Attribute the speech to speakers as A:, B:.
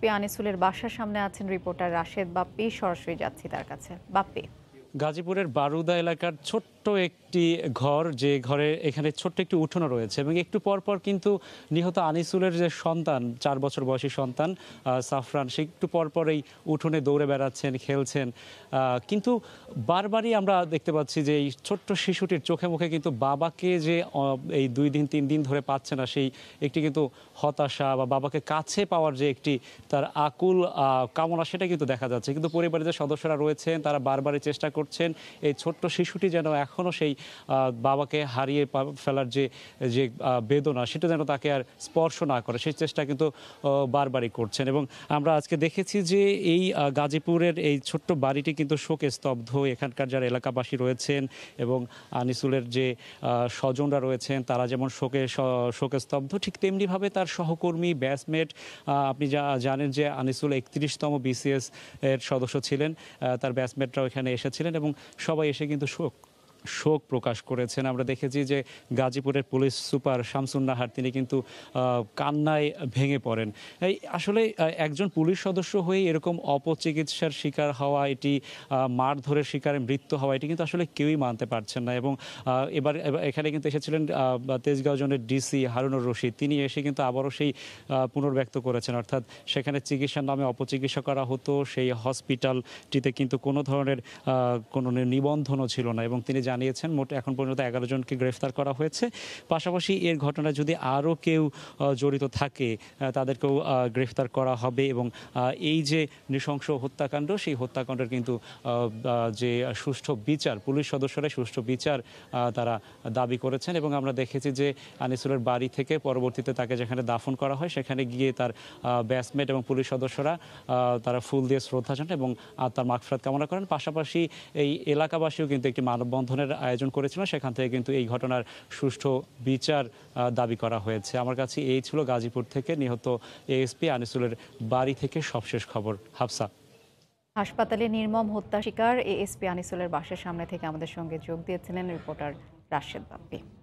A: SP আনিসুলের বাসার সামনে আছেন রিপোর্টার রাশেদ বাপ্পি সরাসরি যাচ্ছি তার কাছে বাপ্পি
B: গাজীপুরের বারুদা এলাকার ছোট্ট একটি ঘর যে ঘরে এখানে ছোট্ট একটি উঠোন রয়েছে এবং একটু পরপর কিন্তু নিহত আনিসুলের যে সন্তান চার বছর বয়সী সন্তান সাফরান সে একটু পরপর এই উঠোনে দৌড়ে বেড়াচ্ছেন খেলছেন কিন্তু বারবারই আমরা দেখতে পাচ্ছি যে এই ছোট্ট শিশুটির চোখে মুখে কিন্তু বাবাকে যে এই দুই দিন তিন দিন ধরে পাচ্ছে না সেই একটি কিন্তু হতাশা বা বাবাকে কাছে পাওয়ার যে একটি তার আকুল কামনা সেটা কিন্তু দেখা যাচ্ছে কিন্তু পরিবারের যে সদস্যরা রয়েছেন তারা বারবারই চেষ্টা করছেন এই ছোট্ট শিশুটি যেন এখনও সেই বাবাকে হারিয়ে ফেলার যে যে বেদনা সেটা যেন তাকে আর স্পর্শ না করে সেই চেষ্টা কিন্তু বারবারই করছেন এবং আমরা আজকে দেখেছি যে এই গাজীপুরের এই ছোট্ট বাড়িটি কিন্তু শোকে স্তব্ধ এখানকার যারা এলাকাবাসী রয়েছেন এবং আনিসুলের যে স্বজনরা রয়েছেন তারা যেমন শোকে শোকে স্তব্ধ ঠিক তেমনিভাবে তার সহকর্মী ব্যাসমেট আপনি যা জানেন যে আনিসুল একত্রিশতম বিসিএস এর সদস্য ছিলেন তার ব্যাটসমেটরাও এখানে এসেছিলেন এবং সবাই এসে কিন্তু শোক শোক প্রকাশ করেছেন আমরা দেখেছি যে গাজীপুরের পুলিশ সুপার শামসুন নাহার তিনি কিন্তু কান্নায় ভেঙে পড়েন এই আসলে একজন পুলিশ সদস্য হয়ে এরকম অপচিকিৎসার শিকার হওয়া এটি মারধরের শিকারে মৃত্যু হওয়া এটি কিন্তু আসলে কেউই মানতে পারছেন না এবং এবার এখানে কিন্তু এসেছিলেন তেজগাঁও জনের ডিসি হারুনুর রশিদ তিনি এসে কিন্তু আবারও সেই পুনর্ব্যক্ত করেছেন অর্থাৎ সেখানে চিকিৎসার নামে অপচিকিৎসা করা হতো সেই হসপিটালটিতে কিন্তু কোনো ধরনের কোনো নিবন্ধনও ছিল না এবং তিনি জানেন জানিয়েছেন মোট এখন পর্যন্ত এগারো জনকে গ্রেফতার করা হয়েছে পাশাপাশি এর ঘটনা যদি আরও কেউ জড়িত থাকে তাদেরকেও গ্রেফতার করা হবে এবং এই যে নৃশংস হত্যাকাণ্ড সেই হত্যাকাণ্ডের কিন্তু যে সুষ্ঠু বিচার পুলিশ সদস্যরা সুষ্ঠু বিচার তারা দাবি করেছেন এবং আমরা দেখেছি যে আনিসুলের বাড়ি থেকে পরবর্তীতে তাকে যেখানে দাফন করা হয় সেখানে গিয়ে তার ব্যাসমেট এবং পুলিশ সদস্যরা তারা ফুল দিয়ে শ্রদ্ধা জানান এবং তার মাকফরাত কামনা করেন পাশাপাশি এই এলাকাবাসীও কিন্তু একটি মানববন্ধন অনুসন্ধানের আয়োজন করেছিল সেখান থেকে কিন্তু এই ঘটনার সুষ্ঠু বিচার দাবি করা হয়েছে আমার কাছে এই ছিল গাজীপুর থেকে নিহত এএসপি আনিসুলের বাড়ি থেকে সবশেষ খবর হাফসা
A: হাসপাতালে নির্মম হত্যা শিকার এএসপি আনিসুলের বাসের সামনে থেকে আমাদের সঙ্গে যোগ দিয়েছিলেন রিপোর্টার রাশেদ বাপ্পি